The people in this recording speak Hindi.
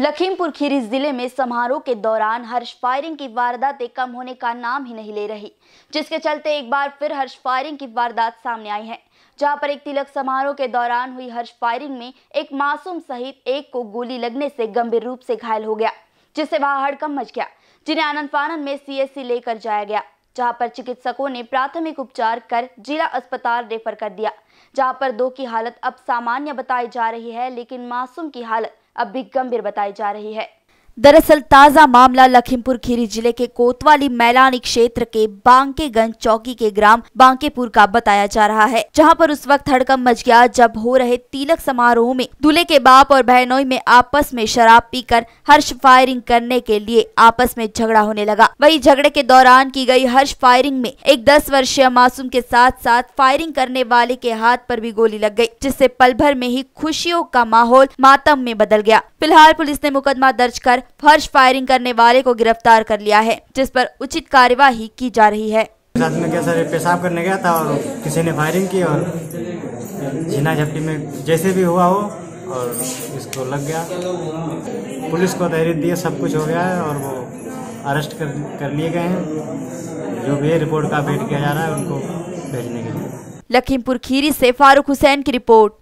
लखीमपुर खीरी जिले में समारोह के दौरान हर्ष फायरिंग की वारदातें कम होने का नाम ही नहीं ले रही जिसके चलते एक बार फिर हर्ष फायरिंग की वारदात सामने आई है जहां पर एक तिलक समारोह के दौरान हुई हर्ष फायरिंग में एक मासूम सहित एक को गोली लगने से गंभीर रूप से घायल हो गया जिससे वहां हड़कम मच गया जिन्हें आनंद फानंद में सी लेकर जाया गया जहां पर चिकित्सकों ने प्राथमिक उपचार कर जिला अस्पताल रेफर कर दिया जहां पर दो की हालत अब सामान्य बताई जा रही है लेकिन मासूम की हालत अब भी गंभीर बताई जा रही है दरअसल ताजा मामला लखीमपुर खीरी जिले के कोतवाली मैलानी क्षेत्र के बांकेगंज चौकी के ग्राम बांकेपुर का बताया जा रहा है जहां पर उस वक्त हड़कम मच गया जब हो रहे तिलक समारोह में दूल्हे के बाप और बहनोई में आपस में शराब पीकर हर्ष फायरिंग करने के लिए आपस में झगड़ा होने लगा वही झगड़े के दौरान की गयी हर्ष फायरिंग में एक दस वर्षीय मासूम के साथ साथ फायरिंग करने वाले के हाथ आरोप भी गोली लग गयी जिससे पल भर में ही खुशियों का माहौल मातम में बदल गया फिलहाल पुलिस ने मुकदमा दर्ज कर फर्श फायरिंग करने वाले को गिरफ्तार कर लिया है जिस पर उचित कार्यवाही की जा रही है साथ में सर पेशाब करने गया था और किसी ने फायरिंग की और झीना झपटी में जैसे भी हुआ हो और इसको लग गया पुलिस को तहरीर दिए सब कुछ हो गया है और वो अरेस्ट कर कर लिए गए हैं जो भी रिपोर्ट का वेट किया जा रहा है उनको भेजने के लिए लखीमपुर खीरी से फारूक हुसैन की रिपोर्ट